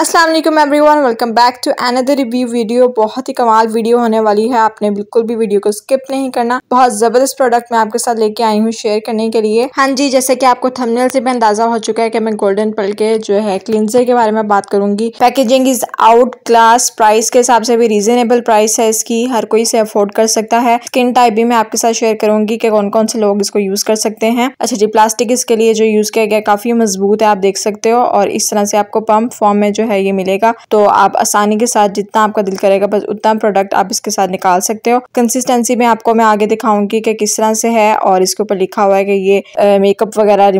Aslam everyone welcome back to another review video बहुत ही कमाल वीडियो होने वाली है आपने बिल्कुल भी वीडियो को स्किप नहीं करना बहुत जबरदस्त प्रोडक्ट मैं आपके साथ लेके आई हूँ शेयर करने के लिए हाँ जी जैसे कि आपको थंबनेल से भी अंदाजा हो चुका है कि मैं गोल्डन पल के जो है क्लिनजर के बारे में बात करूंगी packaging is outclass price के हिसाब से भी रिजनेबल प्राइस है इसकी हर कोई इसे अफोर्ड कर सकता है स्किन टाइप भी मैं आपके साथ शेयर करूंगी कि कौन कौन से लोग इसको यूज कर सकते हैं अच्छा जी प्लास्टिक इसके लिए जो यूज किया गया काफी मजबूत है आप देख सकते हो और इस तरह से आपको पंप फॉर्म में जो है ये मिलेगा तो आप आसानी के साथ जितना आपका दिल करेगा बस उतना प्रोडक्ट आप इसके साथ निकाल सकते हो कंसिस्टेंसी में आपको मैं आगे दिखाऊंगी कि किस तरह से है और इसके ऊपर लिखा हुआ है कि ये मेकअप वगैरह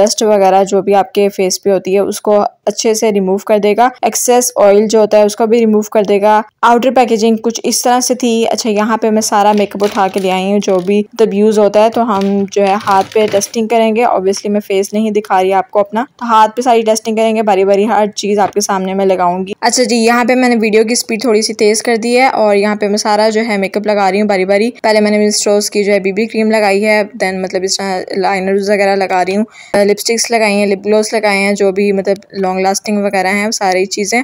डस्ट वगैरह जो भी आपके फेस पे होती है उसको अच्छे से रिमूव कर देगा एक्सेस ऑयल जो होता है उसको भी रिमूव कर देगा आउटर पैकेजिंग कुछ इस तरह से थी अच्छा यहाँ पे मैं सारा मेकअप उठा के ले आई हूँ जो भी जब यूज़ होता है तो हम जो है हाथ पे डस्टिंग करेंगे ऑब्वियसली मैं फेस नहीं दिखा रही आपको अपना तो हाथ पे सारी डस्टिंग करेंगे बारी बारी हर चीज़ आपके सामने मैं लगाऊंगी अच्छा जी यहाँ पे मैंने वीडियो की स्पीड थोड़ी सी तेज कर दी है और यहाँ पे मैं सारा जो है मेकअप लगा रही हूँ बारी बारी पहले मैंने मिस्ट्रोज की जो है बीबी क्रीम लगाई है देन मतलब इस तरह लाइनर वगैरह लगा रही हूँ लिपस्टिक्स लगाई हैं लिप ग्लोस लगाए हैं जो भी मतलब लॉन्ग लास्टिंग वगैरह हैं सारी चीज़ें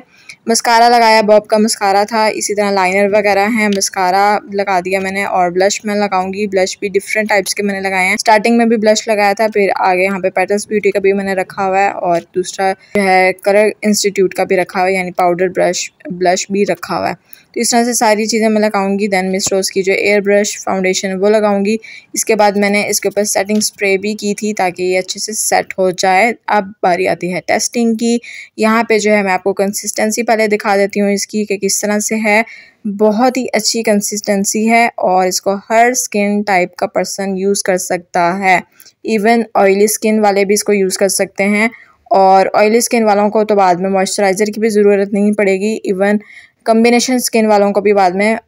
मस्कारा लगाया बॉब का मस्कारा था इसी तरह लाइनर वगैरह है मस्कारा लगा दिया मैंने और ब्लश मैं लगाऊंगी ब्लश भी डिफरेंट टाइप्स के मैंने लगाए हैं स्टार्टिंग में भी ब्लश लगाया था फिर आगे यहाँ पे पैटर्स ब्यूटी का भी मैंने रखा हुआ है और दूसरा जो है कलर इंस्टीट्यूट का भी रखा हुआ है यानी पाउडर ब्रश ब्लश भी रखा हुआ है तो इस तरह से सारी चीज़ें मैं लगाऊंगी दैन मिस रोज़ की जो एयर ब्रश फाउंडेशन वो लगाऊंगी इसके बाद मैंने इसके ऊपर सेटिंग स्प्रे भी की थी ताकि ये अच्छे से सेट हो जाए अब बारी आती है टेस्टिंग की यहाँ पे जो है मैं आपको कंसिस्टेंसी पहले दिखा देती हूँ इसकी कि किस तरह से है बहुत ही अच्छी कंसिस्टेंसी है और इसको हर स्किन टाइप का पर्सन यूज़ कर सकता है इवन ऑयली स्किन वाले भी इसको यूज़ कर सकते हैं और ऑयली स्किन वालों को तो बाद में मॉइस्चराइज़र की भी ज़रूरत नहीं पड़ेगी इवन कम्बिनेशन स्किन वालों को भी बाद में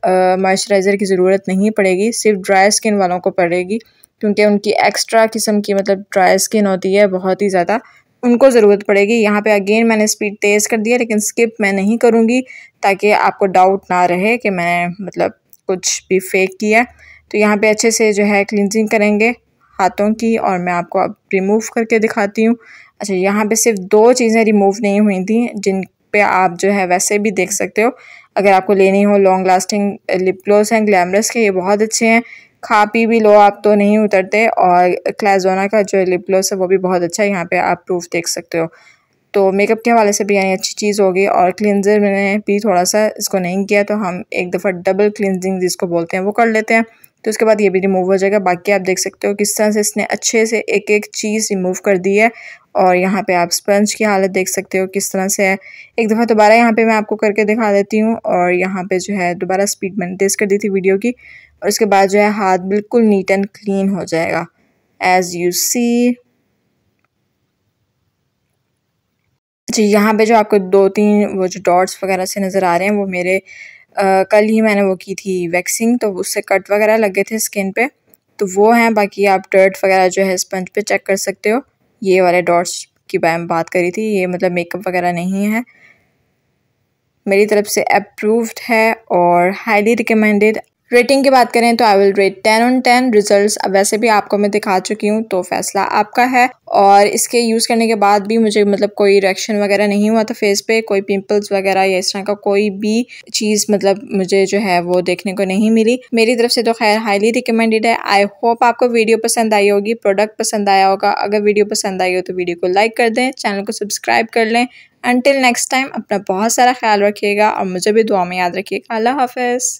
मॉइस्चराइज़र की ज़रूरत नहीं पड़ेगी सिर्फ ड्राई स्किन वालों को पड़ेगी क्योंकि उनकी एक्स्ट्रा किस्म की मतलब ड्राई स्किन होती है बहुत ही ज़्यादा उनको ज़रूरत पड़ेगी यहाँ पे अगेन मैंने स्पीड तेज़ कर दिया लेकिन स्किप मैं नहीं करूँगी ताकि आपको डाउट ना रहे कि मैं मतलब कुछ भी फेक किया तो यहाँ पे अच्छे से जो है क्लिनजिंग करेंगे हाथों की और मैं आपको अब रिमूव करके दिखाती हूँ अच्छा यहाँ पे सिर्फ दो चीज़ें रिमूव नहीं हुई थी जिन पे आप जो है वैसे भी देख सकते हो अगर आपको लेनी हो लॉन्ग लास्टिंग लिप ग्लोस हैं ग्लैमरस के ये बहुत अच्छे हैं खा पी भी लो आप तो नहीं उतरते और क्लाजोना का जो लिप ग्लोस है वो भी बहुत अच्छा है यहाँ पर आप प्रूफ देख सकते हो तो मेकअप के हवाले से भी यानी अच्छी चीज़ होगी और क्लिनजर मैंने भी थोड़ा सा इसको नहीं किया तो हम एक दफ़ा डबल क्लिनजिंग जिसको बोलते हैं वो कर लेते हैं तो उसके बाद ये भी रिमूव हो जाएगा बाकी आप देख सकते हो किस तरह से इसने अच्छे से एक एक चीज़ रिमूव कर दी है और यहाँ पे आप स्पंज की हालत देख सकते हो किस तरह से है एक दफ़ा दोबारा यहाँ पे मैं आपको करके दिखा देती हूँ और यहाँ पे जो है दोबारा स्पीड मैंने तेज़ कर दी थी वीडियो की और उसके बाद जो है हाथ बिल्कुल नीट एंड क्लीन हो जाएगा एज़ यू सी अच्छा यहाँ पे जो आपको दो तीन वो जो डॉट्स वगैरह से नज़र आ रहे हैं वो मेरे आ, कल ही मैंने वो की थी वैक्सिंग तो उससे कट वगैरह लगे थे स्किन पे तो वो हैं बाकी आप डर्ट वगैरह जो है स्पंज पे चेक कर सकते हो ये वाले डॉट्स की में बात करी थी ये मतलब मेकअप वगैरह नहीं है मेरी तरफ से अप्रूव्ड है और हाईली रिकमेंडेड रेटिंग की बात करें तो I will rate ten on ten result वैसे भी आपको मैं दिखा चुकी हूँ तो फैसला आपका है और इसके यूज़ करने के बाद भी मुझे मतलब कोई रिएक्शन वगैरह नहीं हुआ था फेस पे कोई पिंपल्स वगैरह या इस तरह का कोई भी चीज़ मतलब मुझे जो है वो देखने को नहीं मिली मेरी तरफ से तो खैर हाईली रिकमेंडेड है आई होप आपको वीडियो पसंद आई होगी प्रोडक्ट पसंद आया होगा अगर वीडियो पसंद आई हो तो वीडियो को लाइक कर दें चैनल को सब्सक्राइब कर लें अनटिल नेक्स्ट टाइम अपना बहुत सारा ख्याल रखिएगा और मुझे भी दुआ में याद रखिएगा अल्लाह हाफिज़